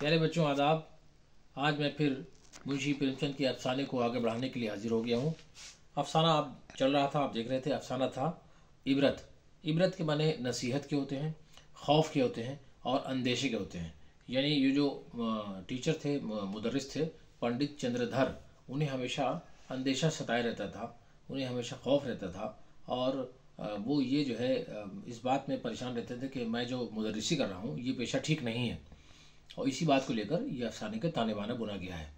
प्यारे बच्चों आदाब आज मैं फिर मुंशी प्रेमचंद के अफसाने को आगे बढ़ाने के लिए हाजिर हो गया हूँ अफसाना आप चल रहा था आप देख रहे थे अफसाना था इबरत इबरत के माने नसीहत के होते हैं खौफ के होते हैं और अंदेशे के होते हैं यानी ये जो टीचर थे मुदरस थे पंडित चंद्रधर उन्हें हमेशा अंदेशा सताए रहता था उन्हें हमेशा खौफ रहता था और वो ये जो है इस बात में परेशान रहते थे कि मैं जो मुदरसी कर रहा हूँ ये पेशा ठीक नहीं है और इसी बात को लेकर यह अफसाने के ताने बाना बुना गया है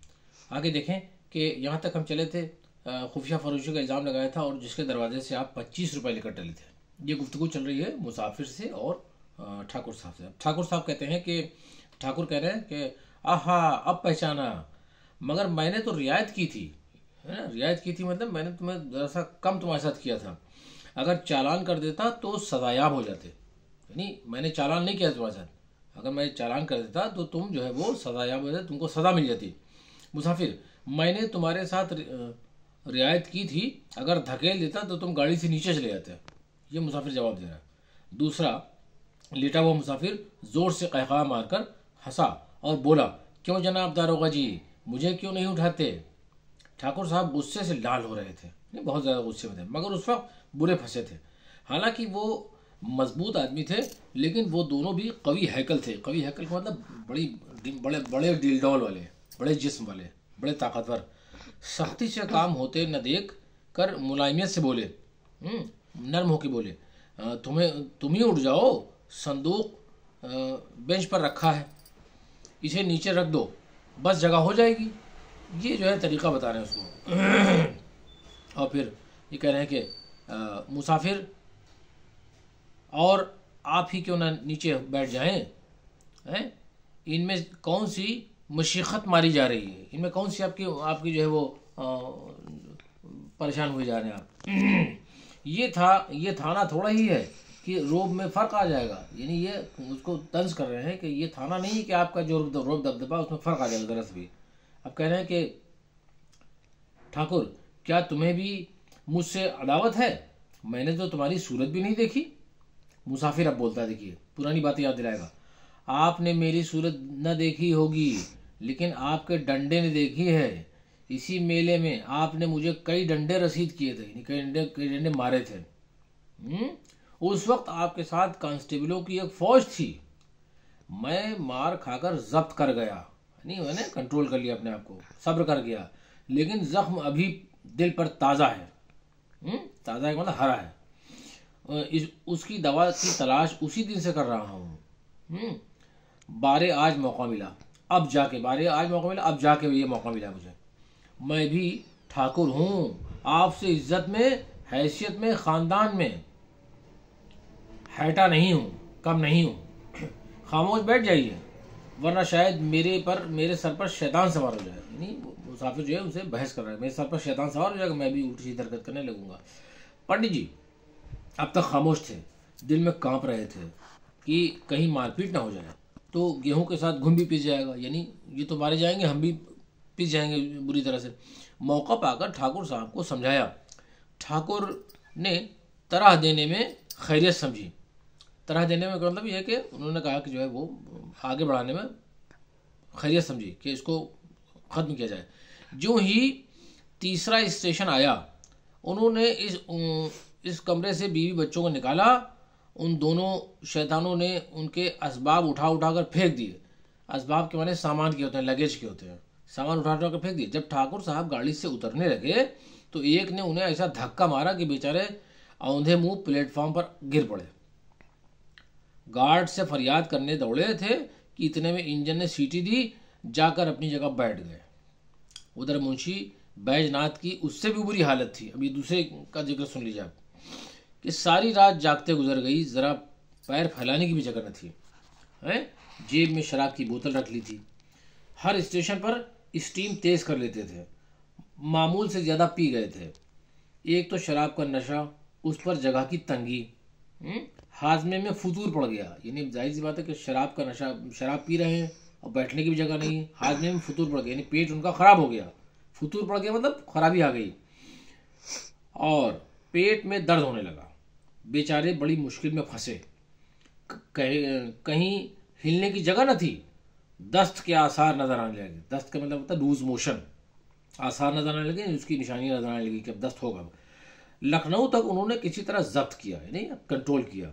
आगे देखें कि यहाँ तक हम चले थे खुफिया फरोशी का इल्ज़ाम लगाया था और जिसके दरवाजे से आप पच्चीस रुपये लेकर टले थे ये गुफ्तु चल रही है मुसाफिर से और ठाकुर साहब से ठाकुर साहब कहते हैं कि ठाकुर कह रहे हैं कि आहा अब पहचाना मगर मैंने तो रियायत की थी है ना रियायत की थी मतलब मैंने तुम्हें जरा सा कम तुम्हारे साथ किया था अगर चालान कर देता तो सजायाब हो जाते यानी मैंने चालान नहीं किया तुम्हारे साथ अगर मैं चालान कर देता तो तुम जो है वो सजा या तुमको सज़ा मिल जाती मुसाफिर मैंने तुम्हारे साथ रियायत की थी अगर धकेल देता तो तुम गाड़ी से नीचे चले जाते ये मुसाफिर जवाब दे रहा है दूसरा लेटा हुआ मुसाफिर ज़ोर से कहका मारकर हंसा और बोला क्यों जनाब दारोगा जी मुझे क्यों नहीं उठाते ठाकुर साहब गुस्से से लाल हो रहे थे नहीं बहुत ज़्यादा गुस्से में थे मगर उस वक्त बुरे फंसे थे हालांकि वो मजबूत आदमी थे लेकिन वो दोनों भी कवि हैकल थे कवि हैकल का मतलब बड़ी बड़े बड़े डिलडोल वाले बड़े जिस्म वाले बड़े ताकतवर सख्ती से काम होते न देख कर मुलायमियत से बोले नर्म हम्म, होके बोले तुम्हें तुम ही उठ जाओ संदूक बेंच पर रखा है इसे नीचे रख दो बस जगह हो जाएगी ये जो है तरीका बता रहे हैं उसको और फिर ये कह रहे हैं कि मुसाफिर और आप ही क्यों ना नीचे बैठ जाएं हैं इनमें कौन सी मशीखत मारी जा रही है इनमें कौन सी आपकी आपकी जो है वो परेशान हुए जा रहे हैं आप ये था ये थाना थोड़ा ही है कि रोब में फ़र्क आ जाएगा यानी ये उसको तंज कर रहे हैं कि ये थाना नहीं है कि आपका जो रोब दबदबा उसमें फ़र्क आ जाएगा दरअसल भी अब कह रहे हैं कि ठाकुर क्या तुम्हें भी मुझसे अदावत है मैंने तो तुम्हारी सूरत भी नहीं देखी मुसाफिर अब बोलता है देखिए पुरानी बातें याद दिलाएगा आपने मेरी सूरत न देखी होगी लेकिन आपके डंडे ने देखी है इसी मेले में आपने मुझे कई डंडे रसीद किए थे कई डंडे कई डंडे मारे थे हुँ? हम्म? उस वक्त आपके साथ कांस्टेबलों की एक फौज थी मैं मार खाकर जब्त कर गया नहीं मैंने कंट्रोल कर लिया अपने आप को सब्र कर गया लेकिन जख्म अभी दिल पर ताज़ा है हम्म? ताज़ा है मतलब हरा है इस उसकी दवा की तलाश उसी दिन से कर रहा हूँ हम्म। बारे आज मौका मिला अब जाके बारे आज मौका मिला अब जाके ये मौका मिला मुझे मैं भी ठाकुर हूँ आपसे इज्जत में हैसियत में ख़ानदान में हैटा नहीं हूँ कम नहीं हूँ खामोश बैठ जाइए वरना शायद मेरे पर मेरे सर पर शैतान सवार हो जाए यानी मुसाफिर जो है उसे बहस कर रहा है मेरे सर पर शैतान सवार हो जाएगा मैं भी उल्टी सी हरकत करने लगूंगा पंडित जी अब तक खामोश थे दिल में कांप रहे थे कि कहीं मारपीट ना हो जाए तो गेहूं के साथ घुन भी पिस जाएगा यानी ये तो मारे जाएंगे हम भी पिस जाएंगे बुरी तरह से मौका पाकर ठाकुर साहब को समझाया ठाकुर ने तरह देने में खैरियत समझी तरह देने में मतलब यह है कि उन्होंने कहा कि जो है वो आगे बढ़ाने में खैरियत समझी कि इसको ख़त्म किया जाए जो ही तीसरा स्टेशन आया उन्होंने इस इस कमरे से बीवी बच्चों को निकाला उन दोनों शैतानों ने उनके इसबाब उठा उठा कर फेंक दिए इसबाब के माने सामान के होते हैं लगेज के होते हैं सामान उठा उठा कर फेंक दिए जब ठाकुर साहब गाड़ी से उतरने लगे तो एक ने उन्हें ऐसा धक्का मारा कि बेचारे औंधे मुंह प्लेटफॉर्म पर गिर पड़े गार्ड से फरियाद करने दौड़े थे कि इतने में इंजन ने सीटी दी जाकर अपनी जगह बैठ गए उधर मुंशी बैजनाथ की उससे भी बुरी हालत थी अभी दूसरे का जिक्र सुन लीजिए आप कि सारी रात जागते गुजर गई ज़रा पैर फैलाने की भी जगह न थी है जेब में शराब की बोतल रख ली थी हर स्टेशन पर स्टीम तेज़ कर लेते थे मामूल से ज़्यादा पी गए थे एक तो शराब का नशा उस पर जगह की तंगी हम्म? हाजमे में फतूर पड़ गया यानी जाहिर सी बात है कि शराब का नशा शराब पी रहे हैं और बैठने की भी जगह नहीं हाजमे में फतूर पड़ गया यानी पेट उनका ख़राब हो गया फतूर पड़ गया मतलब खराबी आ गई और पेट में दर्द होने लगा बेचारे बड़ी मुश्किल में फंसे कहीं हिलने की जगह न थी दस्त के आसार नज़र आने लगे दस्त का मतलब होता लूज मोशन आसार नज़र आने लगे उसकी निशानी नज़र आने लगी कि अब दस्त होगा लखनऊ तक उन्होंने किसी तरह जब्त किया यानी कंट्रोल किया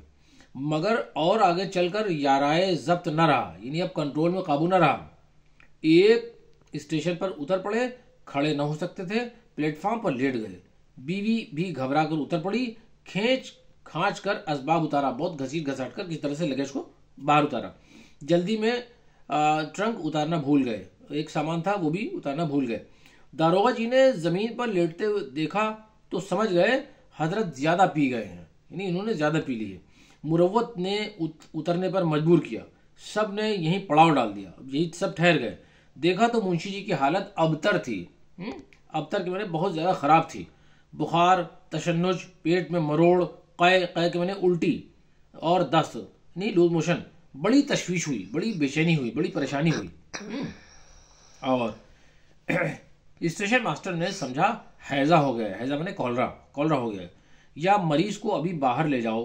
मगर और आगे चलकर याराए जब्त न रहा यानी अब कंट्रोल में काबू न रहा एक स्टेशन पर उतर पड़े खड़े न हो सकते थे प्लेटफॉर्म पर लेट गए बीवी भी घबरा कर उतर पड़ी खेच खाँच कर असबाब उतारा बहुत घसीट घसाट कर किस तरह से लगेज को बाहर उतारा जल्दी में ट्रंक उतारना भूल गए एक सामान था वो भी उतारना भूल गए दारोगा जी ने ज़मीन पर लेटते हुए देखा तो समझ गए हजरत ज़्यादा पी गए हैं यानी इन्होंने ज़्यादा पी ली है मुरवत ने उत, उतरने पर मजबूर किया सब ने यहीं पड़ाव डाल दिया यही सब ठहर गए देखा तो मुंशी जी की हालत अबतर थी हम्म, अबतर के मैंने बहुत ज़्यादा ख़राब थी बुखार तशनज पेट में मरोड़ कै कै के मैंने उल्टी और दस्त यानी लूज मोशन बड़ी तशवीश हुई बड़ी बेचैनी हुई बड़ी परेशानी हुई और स्टेशन मास्टर ने समझा हैज़ा हो गया हैज़ा मैंने कॉलरा कॉलरा हो गया या मरीज़ को अभी बाहर ले जाओ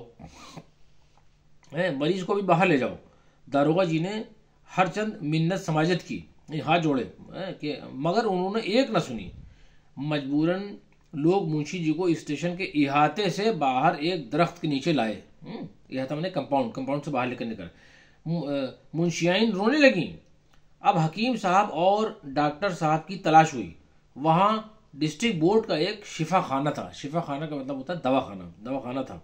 है मरीज़ को अभी बाहर ले जाओ दारोगा जी ने हर चंद मिन्नत समाजत की हाथ जोड़े कि मगर उन्होंने एक न सुनी मजबूरन लोग मुंशी जी को स्टेशन के इहाते से बाहर एक दरख्त के नीचे लाए हम्म, इहाता मैंने कंपाउंड कंपाउंड से बाहर लेकर निकल मुंशियाइन रोने लगी अब हकीम साहब और डॉक्टर साहब की तलाश हुई वहाँ डिस्ट्रिक्ट बोर्ड का एक शिफा खाना था शिफा खाना का मतलब होता है दवा खाना दवा खाना था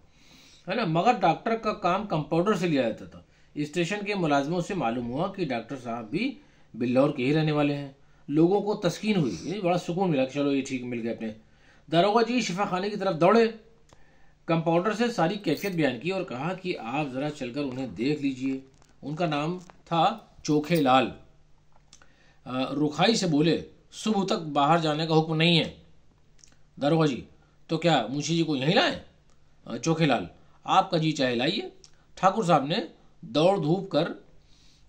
है ना मगर डॉक्टर का काम कंपाउंडर से लिया जाता था स्टेशन के मुलाजमों से मालूम हुआ कि डॉक्टर साहब भी बिल्लौर के ही रहने वाले हैं लोगों को तस्कीन हुई बड़ा सुकून मिला चलो ये ठीक मिल गया अपने दारोगा जी शिफा खाने की तरफ दौड़े कंपाउंडर से सारी कैफियत बयान की और कहा कि आप ज़रा चलकर उन्हें देख लीजिए उनका नाम था चोखे लाल रुखाई से बोले सुबह तक बाहर जाने का हुक्म नहीं है दारोगा जी तो क्या मुंशी जी को यहीं लाएं चोखे लाल आपका जी चाहे लाइए ठाकुर साहब ने दौड़ धूप कर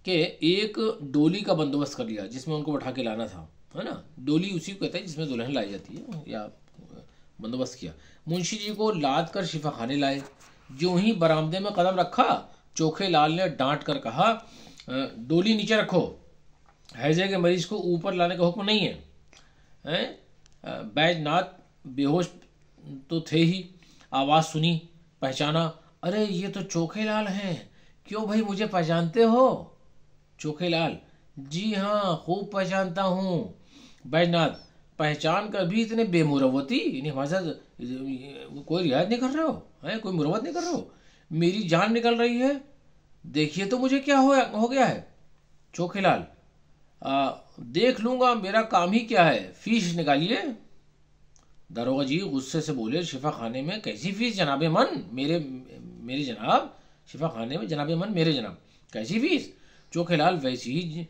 के एक डोली का बंदोबस्त कर लिया जिसमें उनको बैठा के लाना था है ना डोली उसी को कहते हैं जिसमें दुल्हन लाई जाती है या बंदोबस्त किया मुंशी जी को लाद कर शिफा खाने लाए जो ही बरामदे में कदम रखा चोखे लाल ने डांट कर कहा डोली नीचे रखो हैजे के मरीज को ऊपर लाने का हुक्म नहीं है हैं बैजनाथ बेहोश तो थे ही आवाज़ सुनी पहचाना अरे ये तो चोखे लाल हैं क्यों भाई मुझे पहचानते हो चोखे लाल जी हाँ खूब पहचानता हूँ बैजनाथ पहचान कर भी इतने बेमुरवती हिफाजत कोई रियायत नहीं कर रहे हो है कोई मुरवत नहीं कर रहे हो मेरी जान निकल रही है देखिए तो मुझे क्या हो हो गया है चोखेलाल देख लूँगा मेरा काम ही क्या है फीस निकालिए दारोगा जी गुस्से से बोले शिफा खाने में कैसी फीस जनाब मन मेरे मेरे जनाब शिफा खाने में जनाब मन मेरे जनाब कैसी फीस चोखेलाल वैसी ही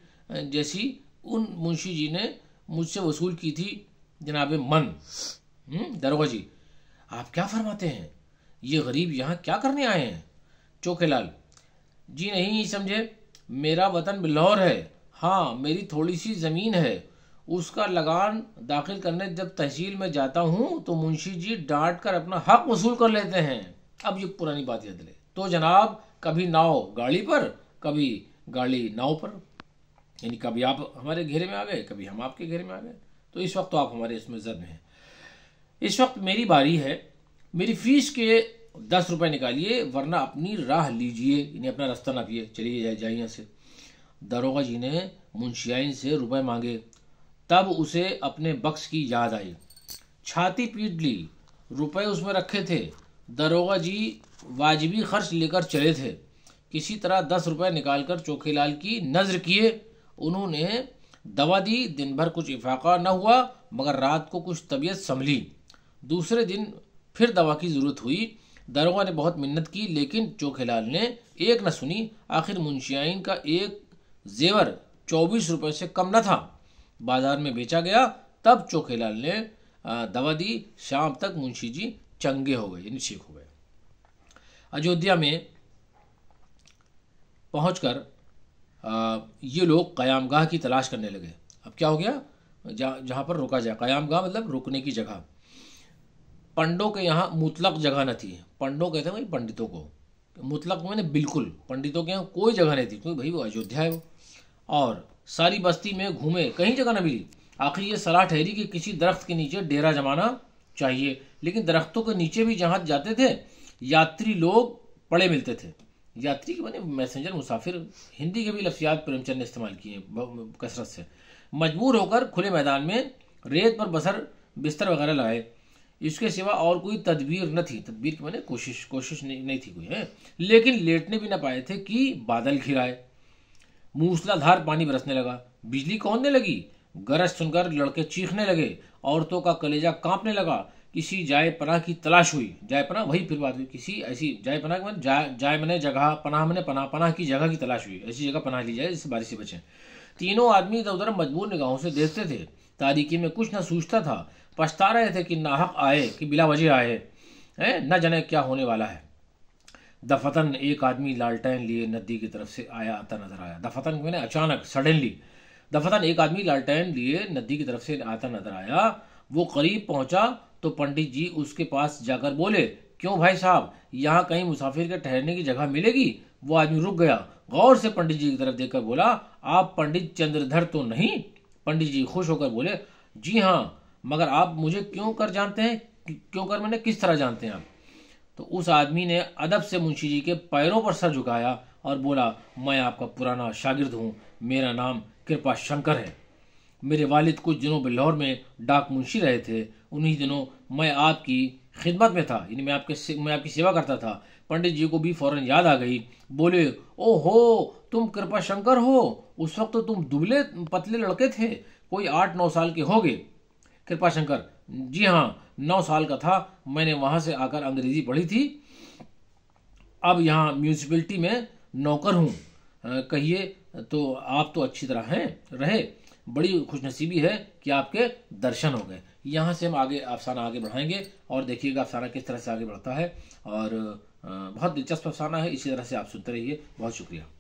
जैसी उन मुंशी जी ने मुझसे वसूल की थी जनाब मन हम्म, दरोगा जी आप क्या फरमाते हैं ये गरीब यहाँ क्या करने आए हैं लाल जी नहीं समझे मेरा वतन बिल्लौर है हाँ मेरी थोड़ी सी ज़मीन है उसका लगान दाखिल करने जब तहसील में जाता हूँ तो मुंशी जी डांट कर अपना हक वसूल कर लेते हैं अब ये पुरानी बात याद ले तो जनाब कभी नाव गाड़ी पर कभी गाड़ी नाव पर यानी कभी आप हमारे घेरे में आ गए कभी हम आपके घेरे में आ गए तो इस वक्त तो आप हमारे इसमें जद में हैं इस वक्त मेरी बारी है मेरी फीस के दस रुपये निकालिए वरना अपनी राह लीजिए इन्हें अपना रास्ता नापिए चलिए जाइए यहाँ से दरोगा जी ने मुंशियाइन से रुपए मांगे तब उसे अपने बक्स की याद आई छाती पीट ली रुपए उसमें रखे थे दरोगा जी वाजिबी खर्च लेकर चले थे किसी तरह दस रुपये निकाल कर चोखेलाल की नज़र किए उन्होंने दवा दी दिन भर कुछ इफाका न हुआ मगर रात को कुछ तबीयत संभली दूसरे दिन फिर दवा की ज़रूरत हुई दारोगा ने बहुत मिन्नत की लेकिन चोखेलाल ने एक न सुनी आखिर मुंशियाइन का एक जेवर चौबीस रुपये से कम न था बाजार में बेचा गया तब चोखेलाल ने दवा दी शाम तक मुंशी जी चंगे हो गए ठीक हो गए अयोध्या में पहुंचकर ये लोग क़याम गाह की तलाश करने लगे अब क्या हो गया जहाँ जहाँ पर रुका जाए क़याम मतलब रुकने की जगह पंडों के यहाँ मुतलक जगह न थी पंडों कहते हैं भाई पंडितों को मुतलक मैंने बिल्कुल पंडितों के यहाँ कोई जगह नहीं थी क्योंकि भाई वो अयोध्या है वो और सारी बस्ती में घूमे कहीं जगह ना मिली आखिर ये सलाह ठहरी कि किसी दरख्त के नीचे डेरा जमाना चाहिए लेकिन दरख्तों के नीचे भी जहाँ जाते थे यात्री लोग पड़े मिलते थे यात्री के बने मैसेंजर मुसाफिर हिंदी के भी लफ्सियात प्रेमचंद ने इस्तेमाल किए कसरत से मजबूर होकर खुले मैदान में रेत पर बसर बिस्तर वगैरह लगाए इसके सिवा और कोई तदबीर न थी तदबीर की मैंने कोशिश कोशिश नहीं, नहीं थी कोई है लेकिन लेटने भी ना पाए थे कि बादल घिराए मूसलाधार पानी बरसने लगा बिजली कौनने लगी गरज सुनकर लड़के चीखने लगे औरतों का कलेजा कांपने लगा किसी जायपना पनाह की तलाश हुई जायपना पनाह वही फिर बात हुई किसी ऐसी जायपना पनाह जा, जाय मैंने जगह पनाह मैंने पनाह पनाह की जगह की तलाश हुई ऐसी जगह पनाह ली जाए जिससे बारिश से बचें तीनों आदमी इधर उधर मजबूर निगाहों से देखते थे तारीखी में कुछ ना सूझता था पछता रहे थे कि नाहक आए कि बिला वजह आए है न जाने क्या होने वाला है दफतन एक आदमी लालटेन लिए नदी की तरफ से आया आता नजर आया दफतन मैंने अचानक सडनली दफतन एक आदमी लालटेन लिए नदी की तरफ से आता नजर आया वो करीब पहुंचा तो पंडित जी उसके पास जाकर बोले क्यों भाई साहब यहाँ कहीं मुसाफिर के ठहरने की जगह मिलेगी वो आदमी रुक गया गौर से पंडित जी की तरफ देखकर बोला आप पंडित चंद्रधर तो नहीं पंडित जी खुश होकर बोले जी हाँ मगर आप मुझे क्यों कर जानते हैं क्यों कर मैंने किस तरह जानते हैं आप तो उस आदमी ने अदब से मुंशी जी के पैरों पर सर झुकाया और बोला मैं आपका पुराना शागिर्द हूँ मेरा नाम कृपा शंकर है मेरे वालिद कुछ दिनों बिल्हौर में डाक मुंशी रहे थे उन्हीं दिनों मैं आपकी खिदमत में था यानी मैं आपके मैं आपकी सेवा करता था पंडित जी को भी फौरन याद आ गई बोले ओ हो तुम कृपा शंकर हो उस वक्त तो तुम दुबले पतले लड़के थे कोई आठ नौ साल के होंगे कृपा शंकर जी हाँ नौ साल का था मैंने वहाँ से आकर अंग्रेजी पढ़ी थी अब यहाँ म्यूनसिपलिटी में नौकर हूँ कहिए तो आप तो अच्छी तरह हैं रहे बड़ी खुशनसीबी है कि आपके दर्शन हो गए यहाँ से हम आगे अफसाना आगे बढ़ाएंगे और देखिएगा अफसाना किस तरह से आगे बढ़ता है और बहुत दिलचस्प अफसाना है इसी तरह से आप सुनते रहिए बहुत शुक्रिया